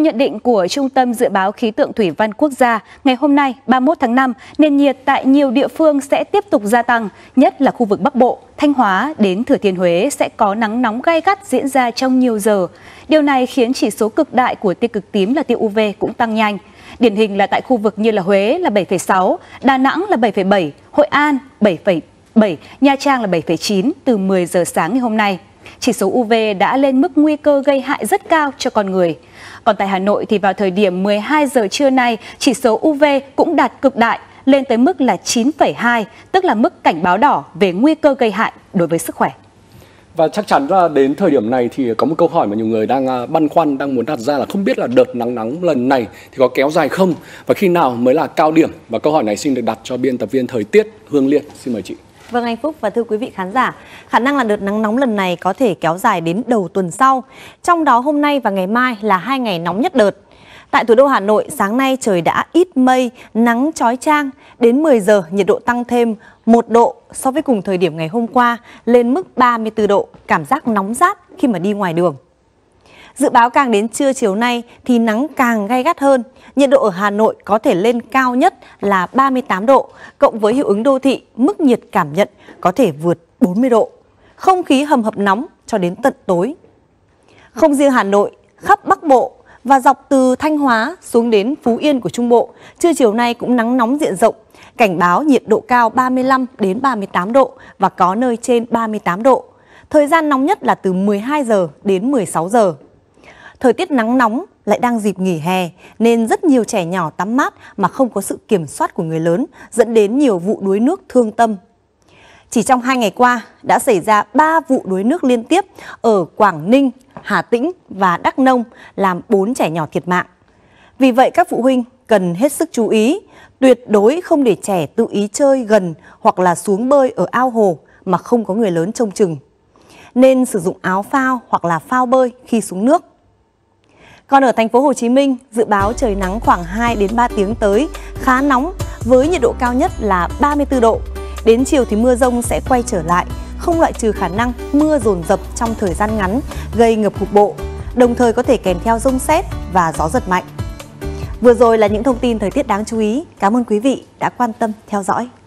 Theo nhận định của Trung tâm Dự báo Khí tượng Thủy văn Quốc gia, ngày hôm nay 31 tháng 5, nền nhiệt tại nhiều địa phương sẽ tiếp tục gia tăng, nhất là khu vực Bắc Bộ, Thanh Hóa đến Thừa Thiên Huế sẽ có nắng nóng gai gắt diễn ra trong nhiều giờ. Điều này khiến chỉ số cực đại của tia cực tím là tia UV cũng tăng nhanh. Điển hình là tại khu vực như là Huế là 7,6, Đà Nẵng là 7,7, Hội An 7,7, Nha Trang là 7,9 từ 10 giờ sáng ngày hôm nay chỉ số UV đã lên mức nguy cơ gây hại rất cao cho con người. Còn tại Hà Nội thì vào thời điểm 12 giờ trưa nay, chỉ số UV cũng đạt cực đại lên tới mức là 9,2, tức là mức cảnh báo đỏ về nguy cơ gây hại đối với sức khỏe. Và chắc chắn là đến thời điểm này thì có một câu hỏi mà nhiều người đang à, băn khoăn, đang muốn đặt ra là không biết là đợt nắng nóng lần này thì có kéo dài không và khi nào mới là cao điểm. Và câu hỏi này xin được đặt cho biên tập viên thời tiết Hương Liên. Xin mời chị. Vâng Anh Phúc và thưa quý vị khán giả, khả năng là đợt nắng nóng lần này có thể kéo dài đến đầu tuần sau. Trong đó hôm nay và ngày mai là hai ngày nóng nhất đợt. Tại thủ đô Hà Nội, sáng nay trời đã ít mây, nắng chói chang. Đến 10 giờ, nhiệt độ tăng thêm 1 độ so với cùng thời điểm ngày hôm qua, lên mức 34 độ, cảm giác nóng rát khi mà đi ngoài đường. Dự báo càng đến trưa chiều nay thì nắng càng gay gắt hơn. Nhiệt độ ở Hà Nội có thể lên cao nhất là 38 độ, cộng với hiệu ứng đô thị, mức nhiệt cảm nhận có thể vượt 40 độ. Không khí hầm hập nóng cho đến tận tối. Không riêng Hà Nội, khắp Bắc Bộ và dọc từ Thanh Hóa xuống đến Phú Yên của Trung Bộ, trưa chiều nay cũng nắng nóng diện rộng. Cảnh báo nhiệt độ cao 35 đến 38 độ và có nơi trên 38 độ. Thời gian nóng nhất là từ 12 giờ đến 16 giờ. Thời tiết nắng nóng lại đang dịp nghỉ hè nên rất nhiều trẻ nhỏ tắm mát mà không có sự kiểm soát của người lớn dẫn đến nhiều vụ đuối nước thương tâm. Chỉ trong hai ngày qua đã xảy ra 3 vụ đuối nước liên tiếp ở Quảng Ninh, Hà Tĩnh và Đắk Nông làm 4 trẻ nhỏ thiệt mạng. Vì vậy các phụ huynh cần hết sức chú ý, tuyệt đối không để trẻ tự ý chơi gần hoặc là xuống bơi ở ao hồ mà không có người lớn trông chừng. Nên sử dụng áo phao hoặc là phao bơi khi xuống nước. Còn ở thành phố Hồ Chí Minh, dự báo trời nắng khoảng 2 đến 3 tiếng tới, khá nóng với nhiệt độ cao nhất là 34 độ. Đến chiều thì mưa rông sẽ quay trở lại, không loại trừ khả năng mưa rồn rập trong thời gian ngắn gây ngập cục bộ, đồng thời có thể kèm theo rông xét và gió giật mạnh. Vừa rồi là những thông tin thời tiết đáng chú ý. Cảm ơn quý vị đã quan tâm theo dõi.